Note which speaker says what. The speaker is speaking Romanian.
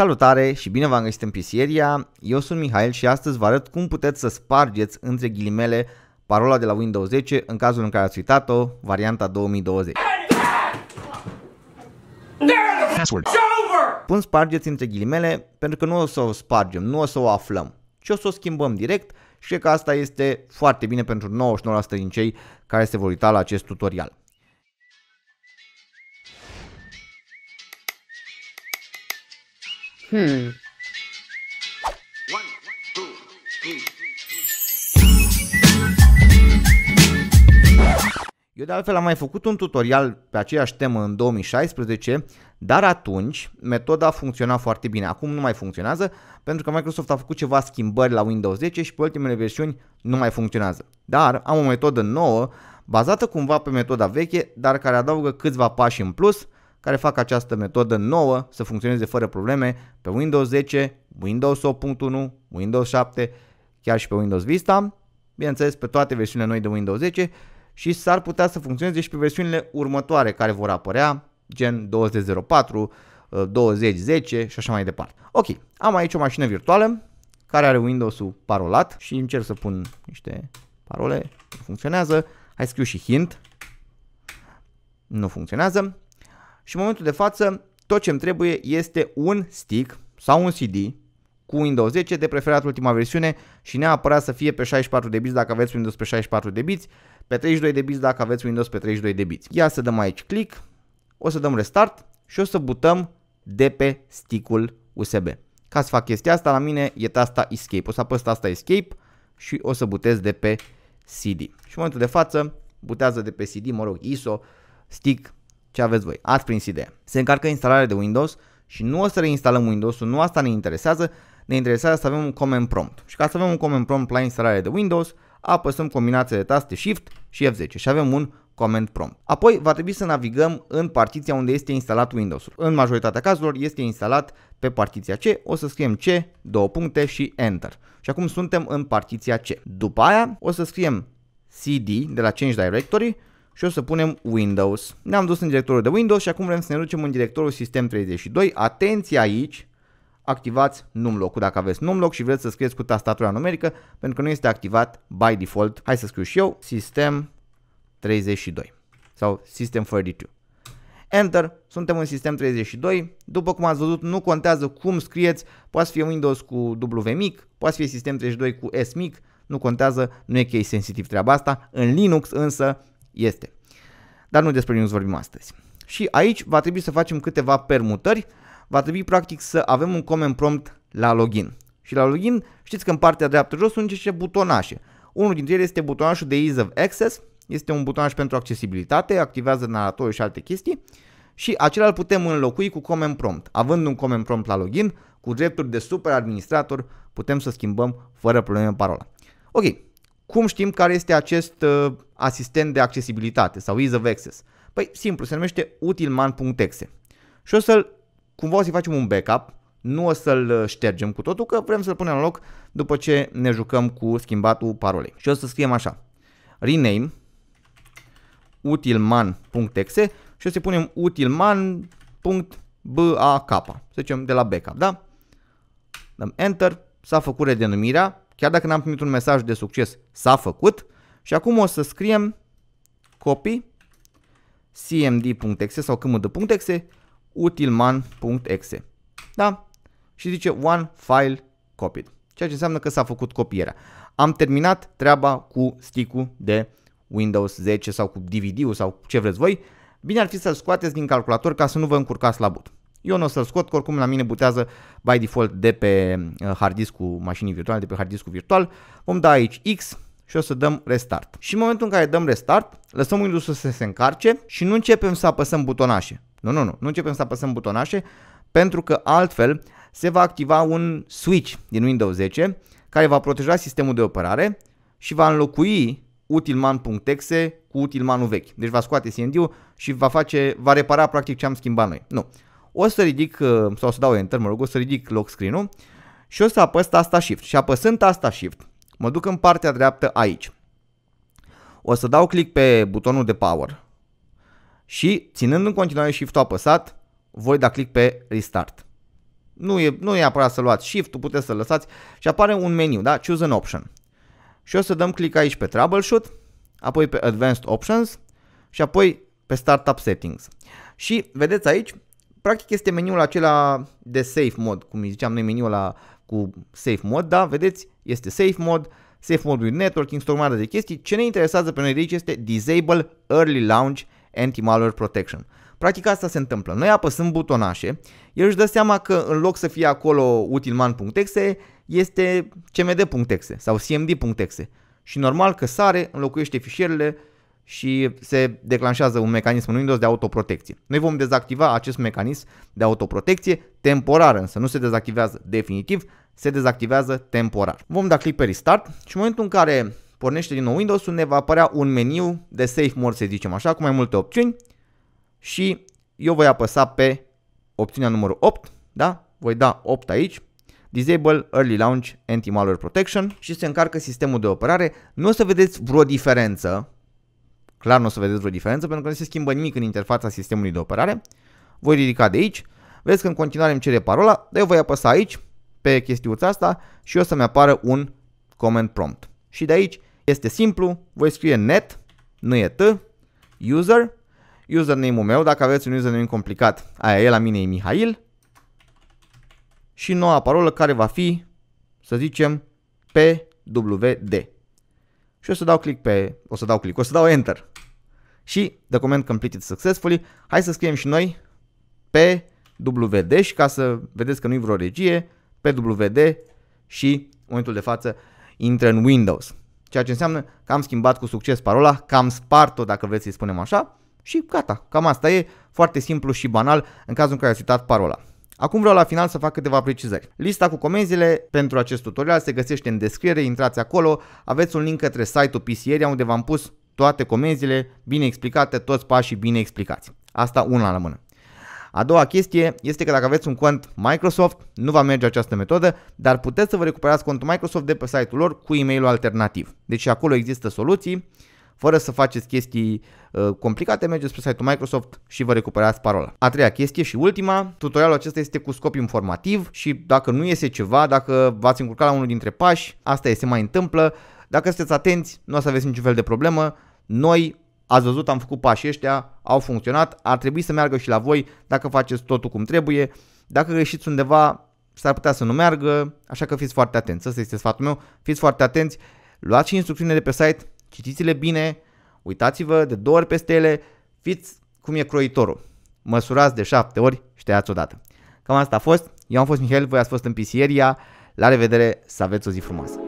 Speaker 1: Salutare și bine v-am găsit în Pisieria, eu sunt Mihail și astăzi vă arăt cum puteți să spargeți între ghilimele parola de la Windows 10 în cazul în care ați uitat-o, varianta 2020. Password. Pun spargeți între ghilimele pentru că nu o să o spargem, nu o să o aflăm, ci o să o schimbăm direct și cred că asta este foarte bine pentru 99% din cei care se vor uita la acest tutorial. Hmm. Eu de altfel am mai făcut un tutorial pe aceeași temă în 2016, dar atunci metoda funcționa foarte bine. Acum nu mai funcționează pentru că Microsoft a făcut ceva schimbări la Windows 10 și pe ultimele versiuni nu mai funcționează. Dar am o metodă nouă, bazată cumva pe metoda veche, dar care adaugă câțiva pași în plus care fac această metodă nouă să funcționeze fără probleme pe Windows 10, Windows 8.1, Windows 7, chiar și pe Windows Vista, bineînțeles pe toate versiunile noi de Windows 10 și s-ar putea să funcționeze și pe versiunile următoare care vor apărea, gen 2004, 2010 uh, și așa mai departe. Ok, am aici o mașină virtuală care are Windows-ul parolat și încerc să pun niște parole, funcționează. Hai scriu și hint, nu funcționează și în momentul de față tot ce îmi trebuie este un stick sau un CD cu Windows 10, de preferat ultima versiune și neapărat să fie pe 64 de biți dacă aveți Windows pe 64 de biți, pe 32 de biți dacă aveți Windows pe 32 de biți. Ia să dăm aici click, o să dăm restart și o să butăm de pe stickul USB. Ca să fac chestia asta, la mine e tasta Escape. O să apăs tasta Escape și o să butez de pe CD. Și în momentul de față, butează de pe CD, mă rog, ISO, stick ce aveți voi. Ați prins ideea. Se încarcă instalarea de Windows și nu o să reinstalăm Windows-ul, nu asta ne interesează, ne interesează să avem un command prompt. Și ca să avem un command prompt la instalarea de Windows, apăsăm combinația de taste Shift și F10 și avem un command prompt. Apoi va trebui să navigăm în partiția unde este instalat Windows-ul. În majoritatea cazurilor este instalat pe partiția C, o să scriem C, două puncte și Enter. Și acum suntem în partiția C. După aia o să scriem CD de la Change Directory și o să punem Windows. Ne-am dus în directorul de Windows și acum vrem să ne ducem în directorul Sistem 32. Atenție aici! activați numlock dacă aveți numloc și vreți să scrieți cu tastatura numerică pentru că nu este activat by default. Hai să scriu și eu System 32 sau System 32. Enter, suntem în sistem 32, după cum ați văzut nu contează cum scrieți, poate fi Windows cu W mic, poate fi sistem 32 cu S mic, nu contează, nu e case sensitiv treaba asta, în Linux însă este. Dar nu despre News vorbim astăzi. Și aici va trebui să facem câteva permutări, va trebui practic să avem un command prompt la login. Și la login știți că în partea dreaptă jos sunt niște butonașe. Unul dintre ele este butonașul de Ease of Access, este un butonaș pentru accesibilitate, activează naratorul și alte chestii și acela îl putem înlocui cu command prompt. Având un command prompt la login, cu drepturi de super administrator, putem să schimbăm fără probleme parola. Ok, cum știm care este acest uh, asistent de accesibilitate sau Ease of Access? Păi simplu, se numește utilman.exe. Și o să-l, cumva o să-i facem un backup, nu o să-l uh, ștergem cu totul, că vrem să-l punem în loc după ce ne jucăm cu schimbatul parolei. Și o să scriem așa, rename utilman.exe și o să punem utilman.bak, să zicem de la backup, da? Dăm enter, s-a făcut redenumirea, Chiar dacă n-am primit un mesaj de succes, s-a făcut. Și acum o să scriem copy cmd.exe sau cmd.exe utilman.exe. Da? Și zice one file copied. Ceea ce înseamnă că s-a făcut copierea. Am terminat treaba cu stick-ul de Windows 10 sau cu DVD-ul sau ce vreți voi. Bine ar fi să-l scoateți din calculator ca să nu vă încurcați la boot. Eu nu o să-l scot, că oricum la mine butează by default de pe uh, hard cu mașinii virtuale, de pe hard disk virtual. Vom da aici X și o să dăm restart. Și în momentul în care dăm restart, lăsăm Windows să se încarce și nu începem să apăsăm butonașe. Nu, nu, nu, nu începem să apăsăm butonașe pentru că altfel se va activa un switch din Windows 10 care va proteja sistemul de operare și va înlocui utilman.exe cu utilmanul vechi. Deci va scoate cmd și va face, va repara practic ce am schimbat noi. Nu o să ridic, uh, sau o să dau enter, mă rog, o să ridic lock screen-ul și o să apăs asta shift. Și apăsând asta shift, mă duc în partea dreaptă aici. O să dau click pe butonul de power. Și ținând în continuare shift-ul apăsat, voi da click pe restart. Nu e, nu e apărat să luați shift tu puteți să lăsați și apare un meniu, da? Choose an option. Și o să dăm click aici pe troubleshoot, apoi pe advanced options și apoi pe startup settings. Și vedeți aici, practic este meniul acela de safe mode, cum îi ziceam noi meniul la cu safe mode, da, vedeți, este safe mode, safe mode with networking, o de chestii. Ce ne interesează pe noi de aici este disable early launch anti-malware protection. Practic asta se întâmplă. Noi apăsăm butonașe, el își dă seama că în loc să fie acolo utilman.exe, este cmd.exe sau cmd.exe. Și normal că sare, înlocuiește fișierele și se declanșează un mecanism în Windows de autoprotecție. Noi vom dezactiva acest mecanism de autoprotecție temporar, însă nu se dezactivează definitiv, se dezactivează temporar. Vom da click pe Restart și în momentul în care pornește din nou windows ne va apărea un meniu de Safe Mode, să zicem așa, cu mai multe opțiuni și eu voi apăsa pe opțiunea numărul 8, da? Voi da 8 aici, Disable Early Launch Anti-Malware Protection și se încarcă sistemul de operare. Nu o să vedeți vreo diferență Clar nu o să vedeți vreo diferență pentru că nu se schimbă nimic în interfața sistemului de operare. Voi ridica de aici, vezi că în continuare îmi cere parola, dar eu voi apăsa aici pe chestiuța asta și o să-mi apară un command prompt. Și de aici este simplu, voi scrie net, nu e t, user, username-ul meu, dacă aveți un username complicat, aia e la mine e Mihail, și noua parolă care va fi, să zicem, PWD și o să dau click pe, o să dau click, o să dau enter. Și document completed successfully, hai să scriem și noi pe WD și ca să vedeți că nu-i vreo regie, pe WD și în momentul de față intră în Windows. Ceea ce înseamnă că am schimbat cu succes parola, că am spart-o dacă vreți să-i spunem așa și gata, cam asta e, foarte simplu și banal în cazul în care ați uitat parola. Acum vreau la final să fac câteva precizări. Lista cu comenzile pentru acest tutorial se găsește în descriere, intrați acolo, aveți un link către site-ul PCarea unde v-am pus toate comenzile bine explicate, toți pașii bine explicați. Asta una la mână. A doua chestie este că dacă aveți un cont Microsoft, nu va merge această metodă, dar puteți să vă recuperați contul Microsoft de pe site-ul lor cu e mailul alternativ. Deci acolo există soluții fără să faceți chestii uh, complicate, mergeți pe site-ul Microsoft și vă recuperați parola. A treia chestie și ultima, tutorialul acesta este cu scop informativ și dacă nu iese ceva, dacă v-ați încurcat la unul dintre pași, asta este mai întâmplă, dacă sunteți atenți, nu o să aveți niciun fel de problemă, noi ați văzut, am făcut pașii ăștia, au funcționat, ar trebui să meargă și la voi dacă faceți totul cum trebuie, dacă greșiți undeva, s-ar putea să nu meargă, așa că fiți foarte atenți, ăsta este sfatul meu, fiți foarte atenți, luați și instrucțiunile de pe site, Citiți-le bine, uitați-vă de două ori peste ele, fiți cum e croitorul. Măsurați de șapte ori și tăiați odată. Cam asta a fost. Eu am fost Mihail, voi ați fost în Pisieria. La revedere, să aveți o zi frumoasă!